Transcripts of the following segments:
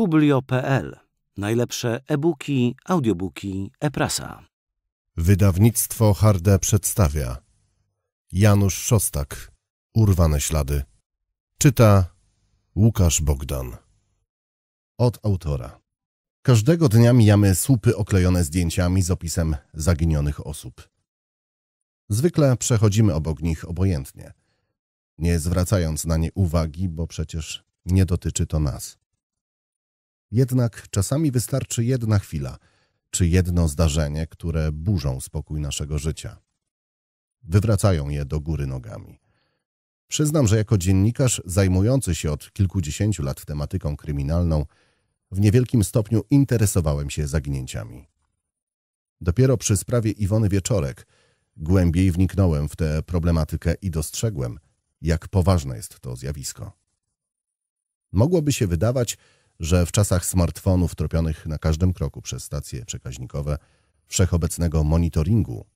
Publio.pl. Najlepsze e-booki, audiobooki, e-prasa. Wydawnictwo Harde przedstawia Janusz Szostak. Urwane ślady. Czyta Łukasz Bogdan. Od autora. Każdego dnia mijamy słupy oklejone zdjęciami z opisem zaginionych osób. Zwykle przechodzimy obok nich obojętnie, nie zwracając na nie uwagi, bo przecież nie dotyczy to nas. Jednak czasami wystarczy jedna chwila czy jedno zdarzenie, które burzą spokój naszego życia. Wywracają je do góry nogami. Przyznam, że jako dziennikarz zajmujący się od kilkudziesięciu lat tematyką kryminalną, w niewielkim stopniu interesowałem się zaginięciami. Dopiero przy sprawie Iwony Wieczorek głębiej wniknąłem w tę problematykę i dostrzegłem, jak poważne jest to zjawisko. Mogłoby się wydawać, że w czasach smartfonów tropionych na każdym kroku przez stacje przekaźnikowe, wszechobecnego monitoringu,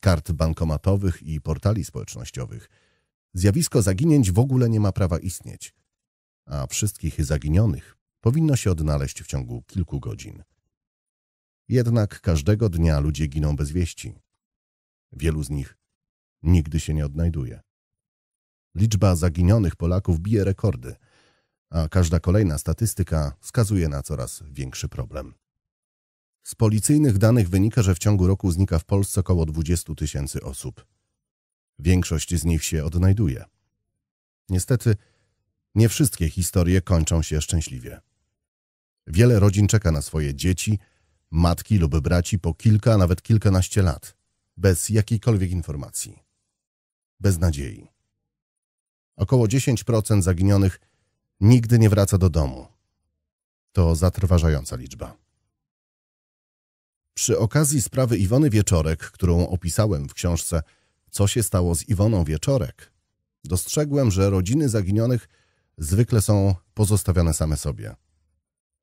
kart bankomatowych i portali społecznościowych, zjawisko zaginięć w ogóle nie ma prawa istnieć, a wszystkich zaginionych powinno się odnaleźć w ciągu kilku godzin. Jednak każdego dnia ludzie giną bez wieści. Wielu z nich nigdy się nie odnajduje. Liczba zaginionych Polaków bije rekordy – a każda kolejna statystyka wskazuje na coraz większy problem. Z policyjnych danych wynika, że w ciągu roku znika w Polsce około 20 tysięcy osób. Większość z nich się odnajduje. Niestety, nie wszystkie historie kończą się szczęśliwie. Wiele rodzin czeka na swoje dzieci, matki lub braci po kilka, nawet kilkanaście lat, bez jakiejkolwiek informacji. Bez nadziei. Około 10% zaginionych nigdy nie wraca do domu. To zatrważająca liczba. Przy okazji sprawy Iwony Wieczorek, którą opisałem w książce Co się stało z Iwoną Wieczorek, dostrzegłem, że rodziny zaginionych zwykle są pozostawiane same sobie.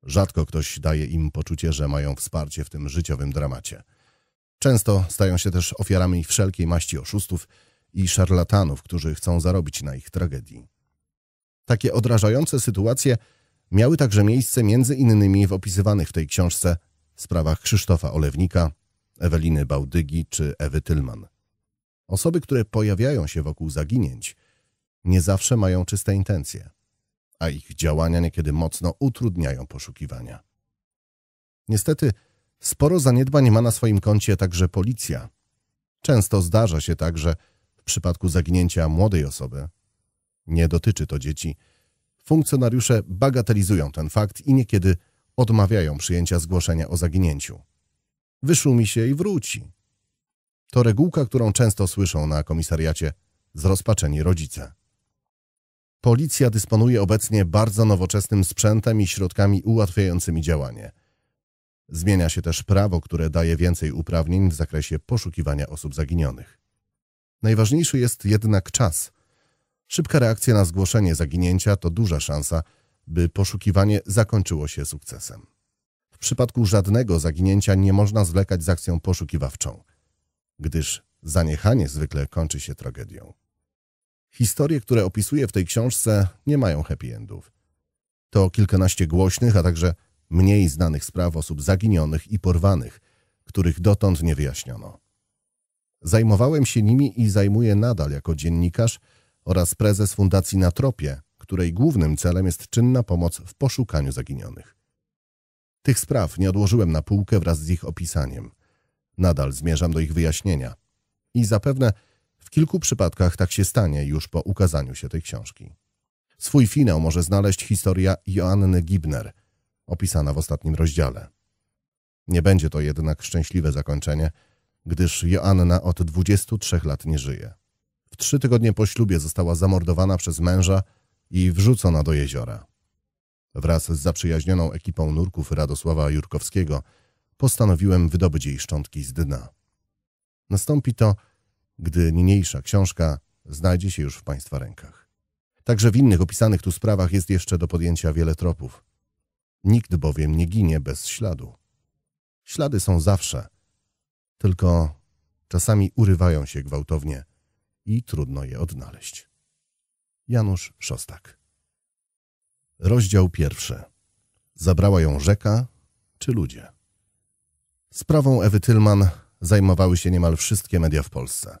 Rzadko ktoś daje im poczucie, że mają wsparcie w tym życiowym dramacie. Często stają się też ofiarami wszelkiej maści oszustów i szarlatanów, którzy chcą zarobić na ich tragedii. Takie odrażające sytuacje miały także miejsce między innymi w opisywanych w tej książce sprawach Krzysztofa Olewnika, Eweliny Bałdygi czy Ewy Tylman. Osoby, które pojawiają się wokół zaginięć, nie zawsze mają czyste intencje, a ich działania niekiedy mocno utrudniają poszukiwania. Niestety, sporo zaniedbań ma na swoim koncie także policja. Często zdarza się tak, że w przypadku zaginięcia młodej osoby nie dotyczy to dzieci. Funkcjonariusze bagatelizują ten fakt i niekiedy odmawiają przyjęcia zgłoszenia o zaginięciu. Wyszumi się i wróci. To regułka, którą często słyszą na komisariacie zrozpaczeni rodzice. Policja dysponuje obecnie bardzo nowoczesnym sprzętem i środkami ułatwiającymi działanie. Zmienia się też prawo, które daje więcej uprawnień w zakresie poszukiwania osób zaginionych. Najważniejszy jest jednak czas, Szybka reakcja na zgłoszenie zaginięcia to duża szansa, by poszukiwanie zakończyło się sukcesem. W przypadku żadnego zaginięcia nie można zwlekać z akcją poszukiwawczą, gdyż zaniechanie zwykle kończy się tragedią. Historie, które opisuję w tej książce, nie mają happy endów. To kilkanaście głośnych, a także mniej znanych spraw osób zaginionych i porwanych, których dotąd nie wyjaśniono. Zajmowałem się nimi i zajmuję nadal jako dziennikarz – oraz prezes Fundacji Na Tropie, której głównym celem jest czynna pomoc w poszukaniu zaginionych. Tych spraw nie odłożyłem na półkę wraz z ich opisaniem. Nadal zmierzam do ich wyjaśnienia. I zapewne w kilku przypadkach tak się stanie już po ukazaniu się tej książki. Swój finał może znaleźć historia Joanny Gibner, opisana w ostatnim rozdziale. Nie będzie to jednak szczęśliwe zakończenie, gdyż Joanna od 23 lat nie żyje. W trzy tygodnie po ślubie została zamordowana przez męża i wrzucona do jeziora. Wraz z zaprzyjaźnioną ekipą nurków Radosława Jurkowskiego postanowiłem wydobyć jej szczątki z dna. Nastąpi to, gdy niniejsza książka znajdzie się już w Państwa rękach. Także w innych opisanych tu sprawach jest jeszcze do podjęcia wiele tropów. Nikt bowiem nie ginie bez śladu. Ślady są zawsze, tylko czasami urywają się gwałtownie i trudno je odnaleźć. Janusz Szostak. Rozdział pierwszy. Zabrała ją rzeka czy ludzie? Sprawą Ewy Tylman zajmowały się niemal wszystkie media w Polsce.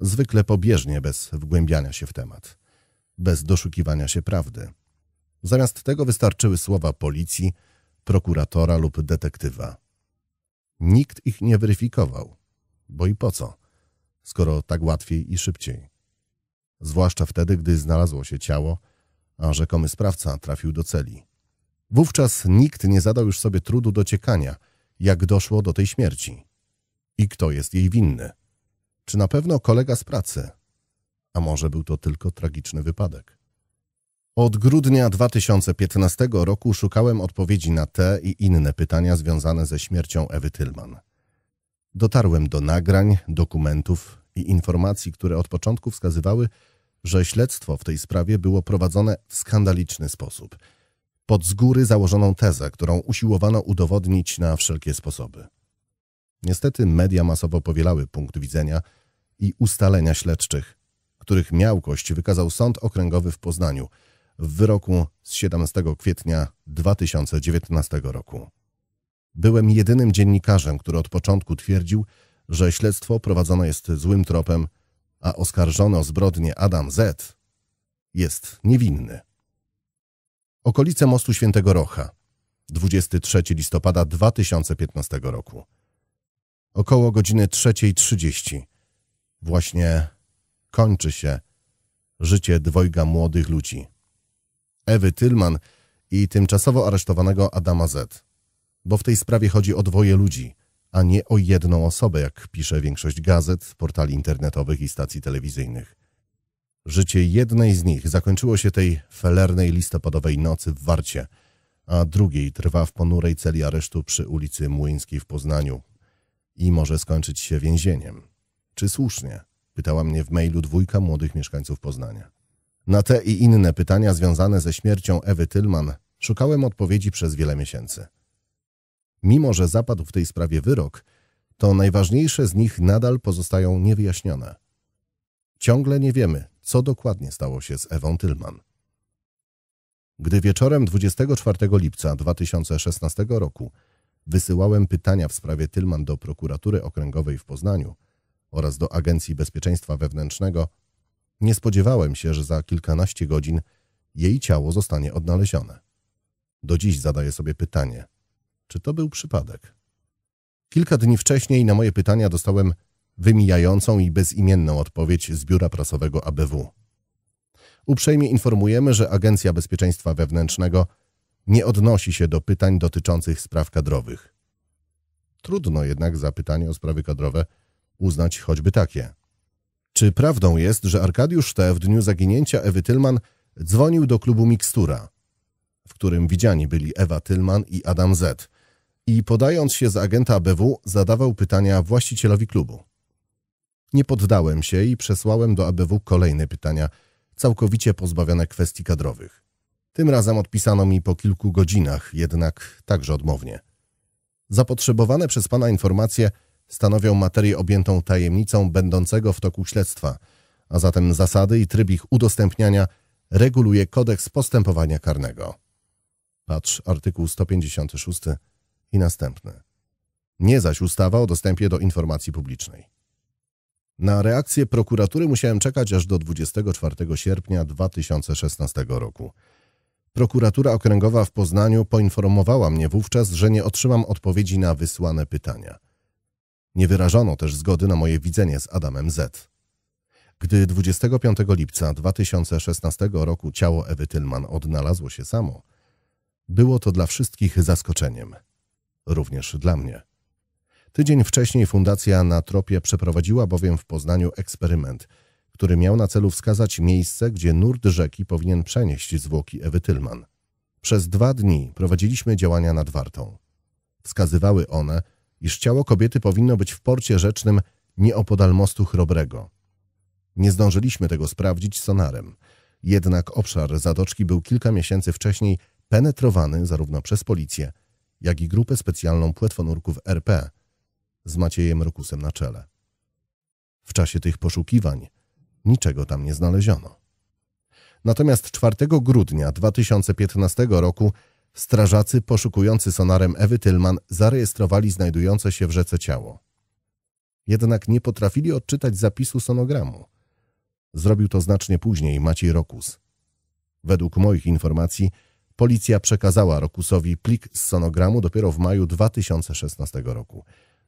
Zwykle pobieżnie, bez wgłębiania się w temat, bez doszukiwania się prawdy. Zamiast tego wystarczyły słowa policji, prokuratora lub detektywa. Nikt ich nie weryfikował, bo i po co? skoro tak łatwiej i szybciej. Zwłaszcza wtedy, gdy znalazło się ciało, a rzekomy sprawca trafił do celi. Wówczas nikt nie zadał już sobie trudu dociekania, jak doszło do tej śmierci i kto jest jej winny. Czy na pewno kolega z pracy? A może był to tylko tragiczny wypadek? Od grudnia 2015 roku szukałem odpowiedzi na te i inne pytania związane ze śmiercią Ewy Tylman. Dotarłem do nagrań, dokumentów i informacji, które od początku wskazywały, że śledztwo w tej sprawie było prowadzone w skandaliczny sposób. Pod z góry założoną tezę, którą usiłowano udowodnić na wszelkie sposoby. Niestety media masowo powielały punkt widzenia i ustalenia śledczych, których miałkość wykazał Sąd Okręgowy w Poznaniu w wyroku z 17 kwietnia 2019 roku. Byłem jedynym dziennikarzem, który od początku twierdził, że śledztwo prowadzone jest złym tropem, a oskarżony o zbrodnię Adam Z. jest niewinny. Okolice Mostu Świętego Rocha, 23 listopada 2015 roku. Około godziny 3.30 właśnie kończy się życie dwojga młodych ludzi. Ewy Tylman i tymczasowo aresztowanego Adama Z bo w tej sprawie chodzi o dwoje ludzi, a nie o jedną osobę, jak pisze większość gazet, portali internetowych i stacji telewizyjnych. Życie jednej z nich zakończyło się tej felernej listopadowej nocy w Warcie, a drugiej trwa w ponurej celi aresztu przy ulicy Młyńskiej w Poznaniu i może skończyć się więzieniem. Czy słusznie? Pytała mnie w mailu dwójka młodych mieszkańców Poznania. Na te i inne pytania związane ze śmiercią Ewy Tylman szukałem odpowiedzi przez wiele miesięcy. Mimo, że zapadł w tej sprawie wyrok, to najważniejsze z nich nadal pozostają niewyjaśnione. Ciągle nie wiemy, co dokładnie stało się z Ewą Tylman. Gdy wieczorem 24 lipca 2016 roku wysyłałem pytania w sprawie Tylman do prokuratury okręgowej w Poznaniu oraz do Agencji Bezpieczeństwa Wewnętrznego, nie spodziewałem się, że za kilkanaście godzin jej ciało zostanie odnalezione. Do dziś zadaję sobie pytanie, czy to był przypadek? Kilka dni wcześniej na moje pytania dostałem wymijającą i bezimienną odpowiedź z biura prasowego ABW. Uprzejmie informujemy, że Agencja Bezpieczeństwa Wewnętrznego nie odnosi się do pytań dotyczących spraw kadrowych. Trudno jednak za pytanie o sprawy kadrowe uznać choćby takie. Czy prawdą jest, że Arkadiusz T. w dniu zaginięcia Ewy Tylman dzwonił do klubu Mikstura, w którym widziani byli Ewa Tylman i Adam Z., i podając się za agenta ABW, zadawał pytania właścicielowi klubu. Nie poddałem się i przesłałem do ABW kolejne pytania, całkowicie pozbawione kwestii kadrowych. Tym razem odpisano mi po kilku godzinach, jednak także odmownie. Zapotrzebowane przez pana informacje stanowią materię objętą tajemnicą będącego w toku śledztwa, a zatem zasady i tryb ich udostępniania reguluje kodeks postępowania karnego. Patrz artykuł 156 i następne. Nie zaś ustawa o dostępie do informacji publicznej. Na reakcję prokuratury musiałem czekać aż do 24 sierpnia 2016 roku. Prokuratura Okręgowa w Poznaniu poinformowała mnie wówczas, że nie otrzymam odpowiedzi na wysłane pytania. Nie wyrażono też zgody na moje widzenie z Adamem Z. Gdy 25 lipca 2016 roku ciało Ewy Tylman odnalazło się samo, było to dla wszystkich zaskoczeniem również dla mnie. Tydzień wcześniej Fundacja na Tropie przeprowadziła bowiem w Poznaniu eksperyment, który miał na celu wskazać miejsce, gdzie nurt rzeki powinien przenieść zwłoki Ewy Tylman. Przez dwa dni prowadziliśmy działania nad Wartą. Wskazywały one, iż ciało kobiety powinno być w porcie rzecznym nieopodal mostu Chrobrego. Nie zdążyliśmy tego sprawdzić sonarem, jednak obszar zatoczki był kilka miesięcy wcześniej penetrowany zarówno przez policję, jak i grupę specjalną płetwonurków RP z Maciejem Rokusem na czele. W czasie tych poszukiwań niczego tam nie znaleziono. Natomiast 4 grudnia 2015 roku strażacy poszukujący sonarem Ewy Tylman zarejestrowali znajdujące się w rzece ciało. Jednak nie potrafili odczytać zapisu sonogramu. Zrobił to znacznie później Maciej Rokus. Według moich informacji Policja przekazała Rokusowi plik z sonogramu dopiero w maju 2016 roku,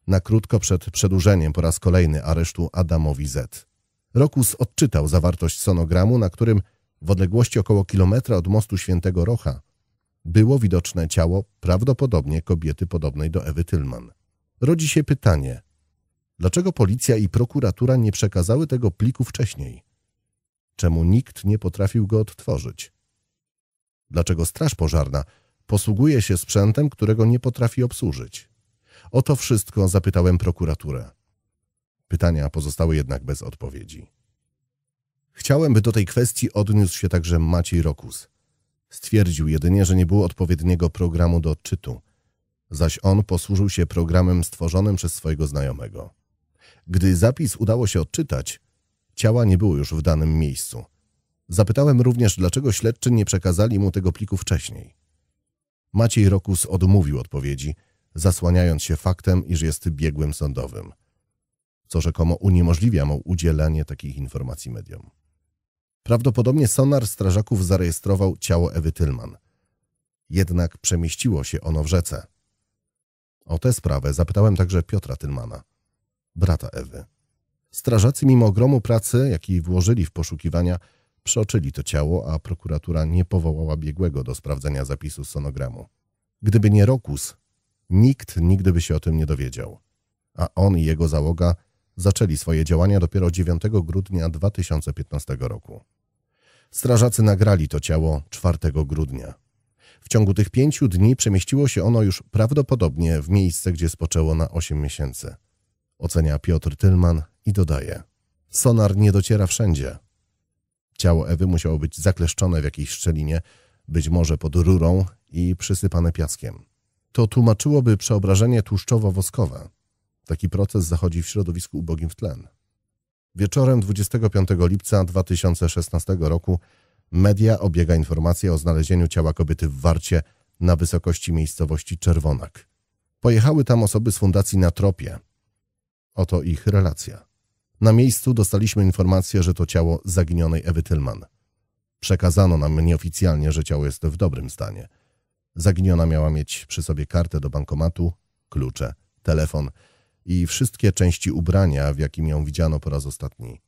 na krótko przed przedłużeniem po raz kolejny aresztu Adamowi Z. Rokus odczytał zawartość sonogramu, na którym w odległości około kilometra od mostu Świętego Rocha było widoczne ciało prawdopodobnie kobiety podobnej do Ewy Tylman. Rodzi się pytanie, dlaczego policja i prokuratura nie przekazały tego pliku wcześniej? Czemu nikt nie potrafił go odtworzyć? dlaczego straż pożarna posługuje się sprzętem, którego nie potrafi obsłużyć. O to wszystko zapytałem prokuraturę. Pytania pozostały jednak bez odpowiedzi. Chciałem, by do tej kwestii odniósł się także Maciej Rokus. Stwierdził jedynie, że nie było odpowiedniego programu do odczytu, zaś on posłużył się programem stworzonym przez swojego znajomego. Gdy zapis udało się odczytać, ciała nie było już w danym miejscu – Zapytałem również, dlaczego śledczy nie przekazali mu tego pliku wcześniej. Maciej Rokus odmówił odpowiedzi, zasłaniając się faktem, iż jest biegłym sądowym, co rzekomo uniemożliwia mu udzielanie takich informacji mediom. Prawdopodobnie sonar strażaków zarejestrował ciało Ewy Tylman. Jednak przemieściło się ono w rzece. O tę sprawę zapytałem także Piotra Tylmana, brata Ewy. Strażacy mimo ogromu pracy, jaki włożyli w poszukiwania, Przeoczyli to ciało, a prokuratura nie powołała biegłego do sprawdzenia zapisu sonogramu. Gdyby nie Rokus, nikt nigdy by się o tym nie dowiedział. A on i jego załoga zaczęli swoje działania dopiero 9 grudnia 2015 roku. Strażacy nagrali to ciało 4 grudnia. W ciągu tych pięciu dni przemieściło się ono już prawdopodobnie w miejsce, gdzie spoczęło na 8 miesięcy. Ocenia Piotr Tylman i dodaje: Sonar nie dociera wszędzie ciało Ewy musiało być zakleszczone w jakiejś szczelinie, być może pod rurą i przysypane piaskiem. To tłumaczyłoby przeobrażenie tłuszczowo-woskowe. Taki proces zachodzi w środowisku ubogim w tlen. Wieczorem 25 lipca 2016 roku media obiega informacje o znalezieniu ciała kobiety w Warcie na wysokości miejscowości Czerwonak. Pojechały tam osoby z fundacji na tropie. Oto ich relacja. Na miejscu dostaliśmy informację, że to ciało zaginionej Ewy Tylman. Przekazano nam nieoficjalnie, że ciało jest w dobrym stanie. Zaginiona miała mieć przy sobie kartę do bankomatu, klucze, telefon i wszystkie części ubrania, w jakim ją widziano po raz ostatni.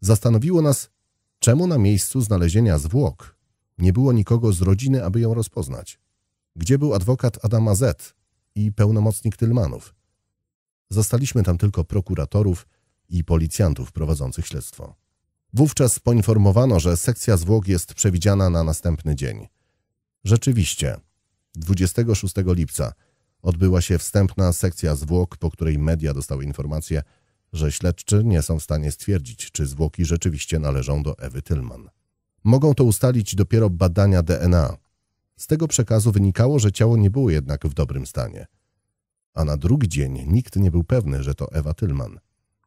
Zastanowiło nas, czemu na miejscu znalezienia zwłok nie było nikogo z rodziny, aby ją rozpoznać. Gdzie był adwokat Adama Z i pełnomocnik Tylmanów? Zastaliśmy tam tylko prokuratorów, i policjantów prowadzących śledztwo. Wówczas poinformowano, że sekcja zwłok jest przewidziana na następny dzień. Rzeczywiście, 26 lipca odbyła się wstępna sekcja zwłok, po której media dostały informację, że śledczy nie są w stanie stwierdzić, czy zwłoki rzeczywiście należą do Ewy Tylman. Mogą to ustalić dopiero badania DNA. Z tego przekazu wynikało, że ciało nie było jednak w dobrym stanie. A na drugi dzień nikt nie był pewny, że to Ewa Tylman.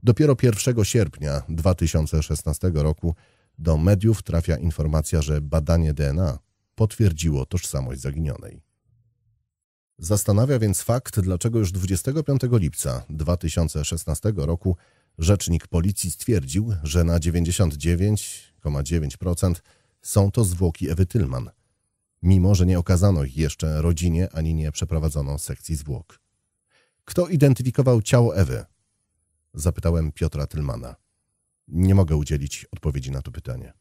Dopiero 1 sierpnia 2016 roku do mediów trafia informacja, że badanie DNA potwierdziło tożsamość zaginionej. Zastanawia więc fakt, dlaczego już 25 lipca 2016 roku rzecznik policji stwierdził, że na 99,9% są to zwłoki Ewy Tylman, mimo że nie okazano ich jeszcze rodzinie ani nie przeprowadzono sekcji zwłok. Kto identyfikował ciało Ewy? Zapytałem Piotra Tylmana. Nie mogę udzielić odpowiedzi na to pytanie.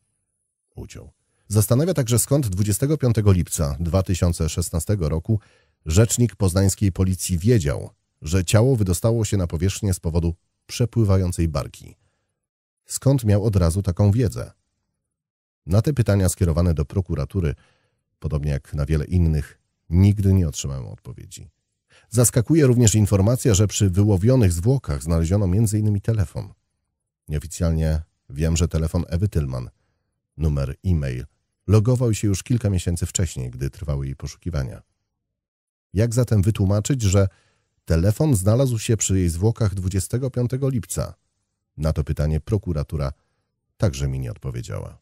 Uciął. Zastanawia także skąd 25 lipca 2016 roku rzecznik poznańskiej policji wiedział, że ciało wydostało się na powierzchnię z powodu przepływającej barki. Skąd miał od razu taką wiedzę? Na te pytania skierowane do prokuratury, podobnie jak na wiele innych, nigdy nie otrzymałem odpowiedzi. Zaskakuje również informacja, że przy wyłowionych zwłokach znaleziono m.in. telefon. Nieoficjalnie wiem, że telefon Ewy Tylman, numer e-mail, logował się już kilka miesięcy wcześniej, gdy trwały jej poszukiwania. Jak zatem wytłumaczyć, że telefon znalazł się przy jej zwłokach 25 lipca? Na to pytanie prokuratura także mi nie odpowiedziała.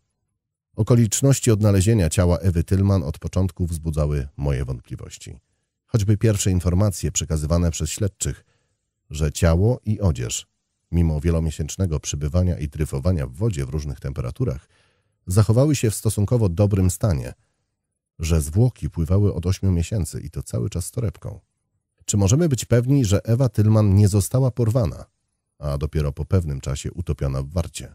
Okoliczności odnalezienia ciała Ewy Tylman od początku wzbudzały moje wątpliwości choćby pierwsze informacje przekazywane przez śledczych, że ciało i odzież, mimo wielomiesięcznego przybywania i dryfowania w wodzie w różnych temperaturach, zachowały się w stosunkowo dobrym stanie, że zwłoki pływały od ośmiu miesięcy i to cały czas z torebką. Czy możemy być pewni, że Ewa Tylman nie została porwana, a dopiero po pewnym czasie utopiona w warcie?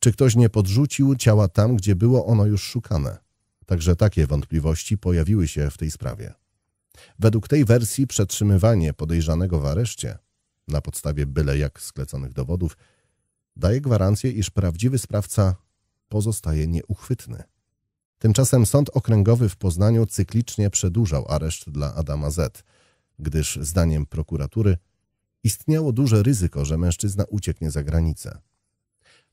Czy ktoś nie podrzucił ciała tam, gdzie było ono już szukane? Także takie wątpliwości pojawiły się w tej sprawie. Według tej wersji przetrzymywanie podejrzanego w areszcie na podstawie byle jak skleconych dowodów daje gwarancję, iż prawdziwy sprawca pozostaje nieuchwytny. Tymczasem sąd okręgowy w Poznaniu cyklicznie przedłużał areszt dla Adama Z, gdyż zdaniem prokuratury istniało duże ryzyko, że mężczyzna ucieknie za granicę.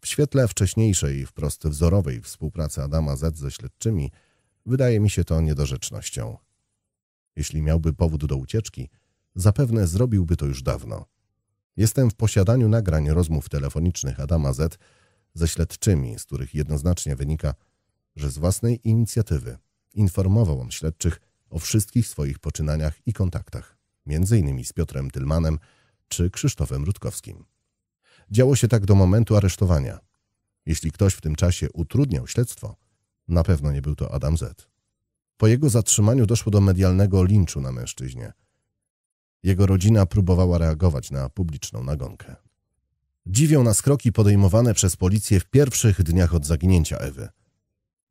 W świetle wcześniejszej, wprost wzorowej współpracy Adama Z ze śledczymi, wydaje mi się to niedorzecznością. Jeśli miałby powód do ucieczki, zapewne zrobiłby to już dawno. Jestem w posiadaniu nagrań rozmów telefonicznych Adama Z ze śledczymi, z których jednoznacznie wynika, że z własnej inicjatywy informował on śledczych o wszystkich swoich poczynaniach i kontaktach, m.in. z Piotrem Tylmanem czy Krzysztofem Rutkowskim. Działo się tak do momentu aresztowania. Jeśli ktoś w tym czasie utrudniał śledztwo, na pewno nie był to Adam Z. Po jego zatrzymaniu doszło do medialnego linczu na mężczyźnie. Jego rodzina próbowała reagować na publiczną nagonkę. Dziwią nas kroki podejmowane przez policję w pierwszych dniach od zaginięcia Ewy.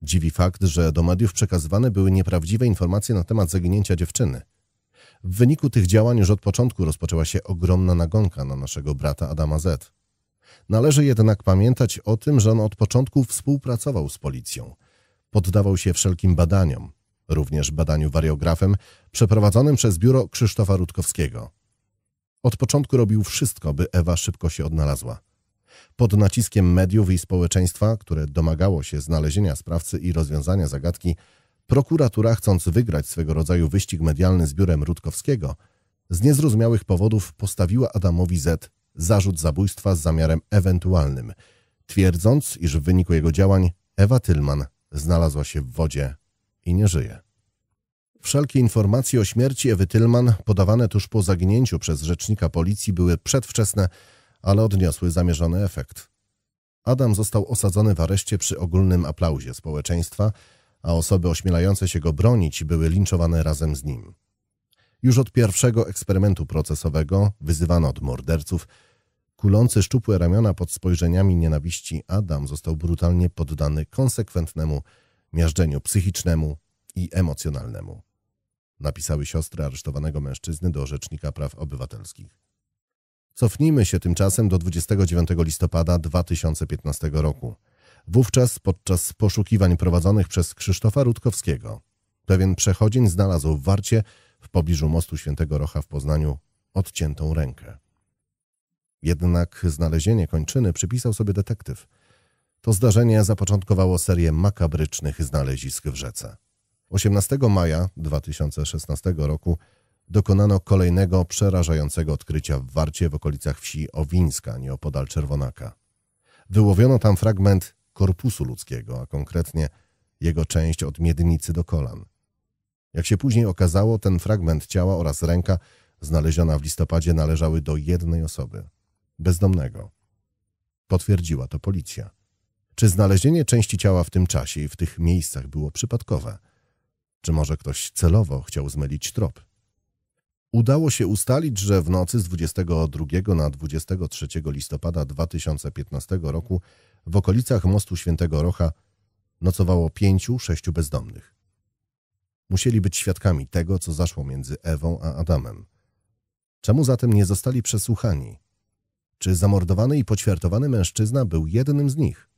Dziwi fakt, że do mediów przekazywane były nieprawdziwe informacje na temat zaginięcia dziewczyny. W wyniku tych działań już od początku rozpoczęła się ogromna nagonka na naszego brata Adama Z. Należy jednak pamiętać o tym, że on od początku współpracował z policją. Poddawał się wszelkim badaniom, również badaniu wariografem przeprowadzonym przez biuro Krzysztofa Rutkowskiego. Od początku robił wszystko, by Ewa szybko się odnalazła. Pod naciskiem mediów i społeczeństwa, które domagało się znalezienia sprawcy i rozwiązania zagadki, prokuratura, chcąc wygrać swego rodzaju wyścig medialny z biurem Rutkowskiego, z niezrozumiałych powodów postawiła Adamowi Z zarzut zabójstwa z zamiarem ewentualnym, twierdząc, iż w wyniku jego działań Ewa Tylman znalazła się w wodzie i nie żyje. Wszelkie informacje o śmierci Ewy Tylman podawane tuż po zaginięciu przez rzecznika policji były przedwczesne, ale odniosły zamierzony efekt. Adam został osadzony w areszcie przy ogólnym aplauzie społeczeństwa, a osoby ośmielające się go bronić były linczowane razem z nim. Już od pierwszego eksperymentu procesowego wyzywano od morderców. Kulący szczupłe ramiona pod spojrzeniami nienawiści Adam został brutalnie poddany konsekwentnemu miażdżeniu psychicznemu i emocjonalnemu. Napisały siostry aresztowanego mężczyzny do Rzecznika Praw Obywatelskich. Cofnijmy się tymczasem do 29 listopada 2015 roku. Wówczas podczas poszukiwań prowadzonych przez Krzysztofa Rutkowskiego pewien przechodzień znalazł w Warcie w pobliżu mostu Świętego Rocha w Poznaniu odciętą rękę. Jednak znalezienie kończyny przypisał sobie detektyw – to zdarzenie zapoczątkowało serię makabrycznych znalezisk w rzece. 18 maja 2016 roku dokonano kolejnego przerażającego odkrycia w Warcie w okolicach wsi Owińska, nieopodal Czerwonaka. Wyłowiono tam fragment korpusu ludzkiego, a konkretnie jego część od miednicy do kolan. Jak się później okazało, ten fragment ciała oraz ręka znaleziona w listopadzie należały do jednej osoby bezdomnego. Potwierdziła to policja. Czy znalezienie części ciała w tym czasie i w tych miejscach było przypadkowe? Czy może ktoś celowo chciał zmylić trop? Udało się ustalić, że w nocy z 22 na 23 listopada 2015 roku w okolicach mostu Świętego Rocha nocowało pięciu, sześciu bezdomnych. Musieli być świadkami tego, co zaszło między Ewą a Adamem. Czemu zatem nie zostali przesłuchani? Czy zamordowany i poćwiartowany mężczyzna był jednym z nich?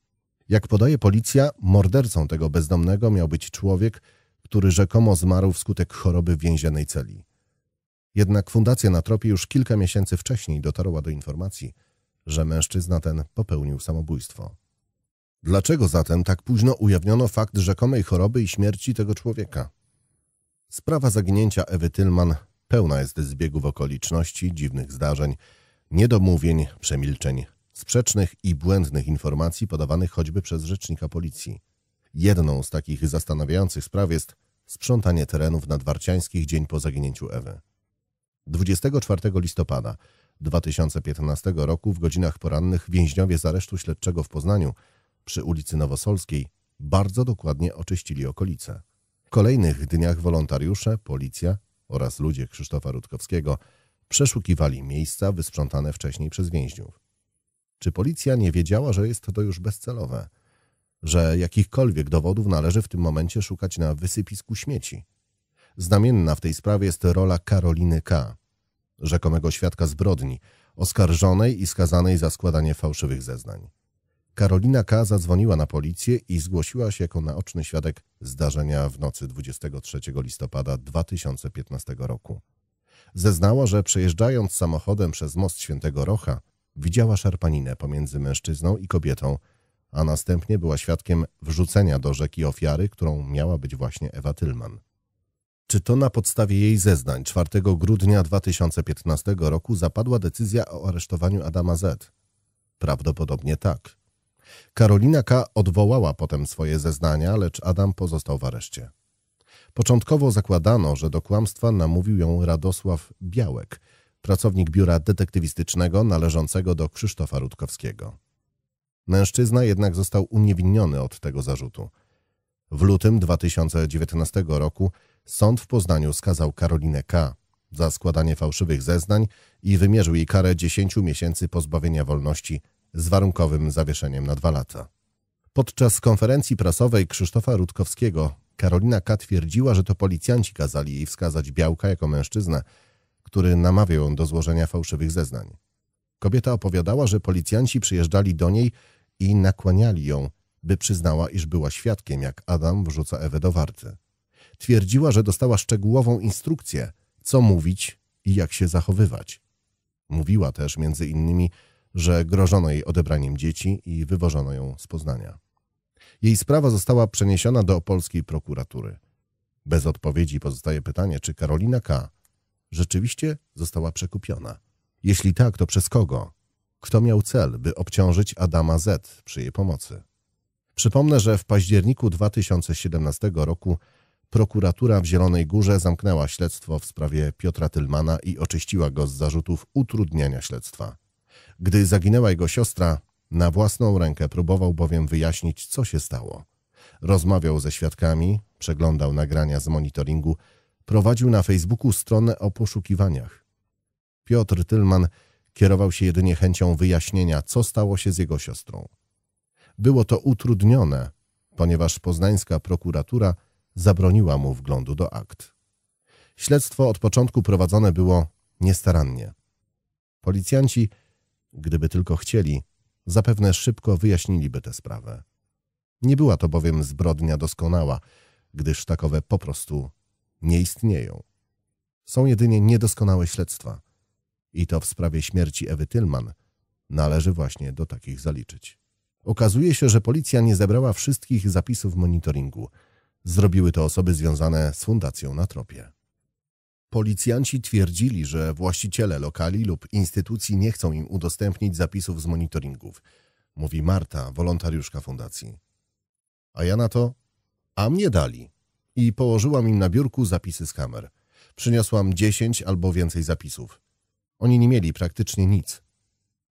Jak podaje policja, mordercą tego bezdomnego miał być człowiek, który rzekomo zmarł wskutek choroby w więziennej celi. Jednak fundacja na tropie już kilka miesięcy wcześniej dotarła do informacji, że mężczyzna ten popełnił samobójstwo. Dlaczego zatem tak późno ujawniono fakt rzekomej choroby i śmierci tego człowieka? Sprawa zaginięcia Ewy Tylman pełna jest zbiegów okoliczności, dziwnych zdarzeń, niedomówień, przemilczeń, sprzecznych i błędnych informacji podawanych choćby przez rzecznika policji. Jedną z takich zastanawiających spraw jest sprzątanie terenów nadwarciańskich dzień po zaginięciu Ewy. 24 listopada 2015 roku w godzinach porannych więźniowie z aresztu śledczego w Poznaniu przy ulicy Nowosolskiej bardzo dokładnie oczyścili okolice. W kolejnych dniach wolontariusze, policja oraz ludzie Krzysztofa Rutkowskiego przeszukiwali miejsca wysprzątane wcześniej przez więźniów. Czy policja nie wiedziała, że jest to już bezcelowe? Że jakichkolwiek dowodów należy w tym momencie szukać na wysypisku śmieci? Znamienna w tej sprawie jest rola Karoliny K., rzekomego świadka zbrodni, oskarżonej i skazanej za składanie fałszywych zeznań. Karolina K. zadzwoniła na policję i zgłosiła się jako naoczny świadek zdarzenia w nocy 23 listopada 2015 roku. Zeznała, że przejeżdżając samochodem przez most Świętego Rocha, widziała szarpaninę pomiędzy mężczyzną i kobietą, a następnie była świadkiem wrzucenia do rzeki ofiary, którą miała być właśnie Ewa Tylman. Czy to na podstawie jej zeznań 4 grudnia 2015 roku zapadła decyzja o aresztowaniu Adama Z? Prawdopodobnie tak. Karolina K. odwołała potem swoje zeznania, lecz Adam pozostał w areszcie. Początkowo zakładano, że do kłamstwa namówił ją Radosław Białek, pracownik biura detektywistycznego należącego do Krzysztofa Rutkowskiego. Mężczyzna jednak został uniewinniony od tego zarzutu. W lutym 2019 roku sąd w Poznaniu skazał Karolinę K. za składanie fałszywych zeznań i wymierzył jej karę 10 miesięcy pozbawienia wolności z warunkowym zawieszeniem na dwa lata. Podczas konferencji prasowej Krzysztofa Rutkowskiego Karolina K. twierdziła, że to policjanci kazali jej wskazać Białka jako mężczyznę, który namawiał ją do złożenia fałszywych zeznań. Kobieta opowiadała, że policjanci przyjeżdżali do niej i nakłaniali ją, by przyznała, iż była świadkiem, jak Adam wrzuca Ewę do warty. Twierdziła, że dostała szczegółową instrukcję, co mówić i jak się zachowywać. Mówiła też, między innymi, że grożono jej odebraniem dzieci i wywożono ją z Poznania. Jej sprawa została przeniesiona do polskiej prokuratury. Bez odpowiedzi pozostaje pytanie, czy Karolina K. Rzeczywiście została przekupiona. Jeśli tak, to przez kogo? Kto miał cel, by obciążyć Adama Z przy jej pomocy? Przypomnę, że w październiku 2017 roku prokuratura w Zielonej Górze zamknęła śledztwo w sprawie Piotra Tylmana i oczyściła go z zarzutów utrudniania śledztwa. Gdy zaginęła jego siostra, na własną rękę próbował bowiem wyjaśnić, co się stało. Rozmawiał ze świadkami, przeglądał nagrania z monitoringu prowadził na Facebooku stronę o poszukiwaniach. Piotr Tylman kierował się jedynie chęcią wyjaśnienia, co stało się z jego siostrą. Było to utrudnione, ponieważ poznańska prokuratura zabroniła mu wglądu do akt. Śledztwo od początku prowadzone było niestarannie. Policjanci, gdyby tylko chcieli, zapewne szybko wyjaśniliby tę sprawę. Nie była to bowiem zbrodnia doskonała, gdyż takowe po prostu nie istnieją. Są jedynie niedoskonałe śledztwa. I to w sprawie śmierci Ewy Tylman należy właśnie do takich zaliczyć. Okazuje się, że policja nie zebrała wszystkich zapisów monitoringu. Zrobiły to osoby związane z fundacją na tropie. Policjanci twierdzili, że właściciele lokali lub instytucji nie chcą im udostępnić zapisów z monitoringów, mówi Marta, wolontariuszka fundacji. A ja na to, a mnie dali i położyłam im na biurku zapisy z kamer. Przyniosłam dziesięć albo więcej zapisów. Oni nie mieli praktycznie nic.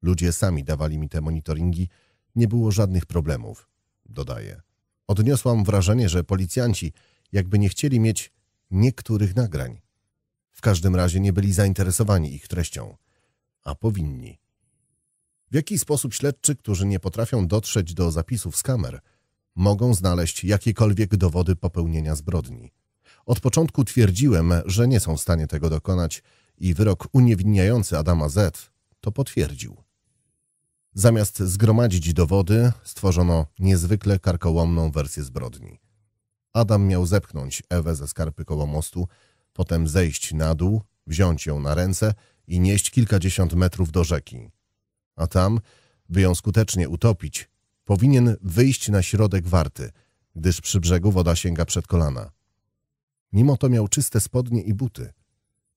Ludzie sami dawali mi te monitoringi, nie było żadnych problemów, Dodaję. Odniosłam wrażenie, że policjanci jakby nie chcieli mieć niektórych nagrań. W każdym razie nie byli zainteresowani ich treścią, a powinni. W jaki sposób śledczy, którzy nie potrafią dotrzeć do zapisów z kamer, mogą znaleźć jakiekolwiek dowody popełnienia zbrodni. Od początku twierdziłem, że nie są w stanie tego dokonać i wyrok uniewinniający Adama Z to potwierdził. Zamiast zgromadzić dowody, stworzono niezwykle karkołomną wersję zbrodni. Adam miał zepchnąć Ewę ze skarpy koło mostu, potem zejść na dół, wziąć ją na ręce i nieść kilkadziesiąt metrów do rzeki. A tam, by ją skutecznie utopić, powinien wyjść na środek warty, gdyż przy brzegu woda sięga przed kolana. Mimo to miał czyste spodnie i buty,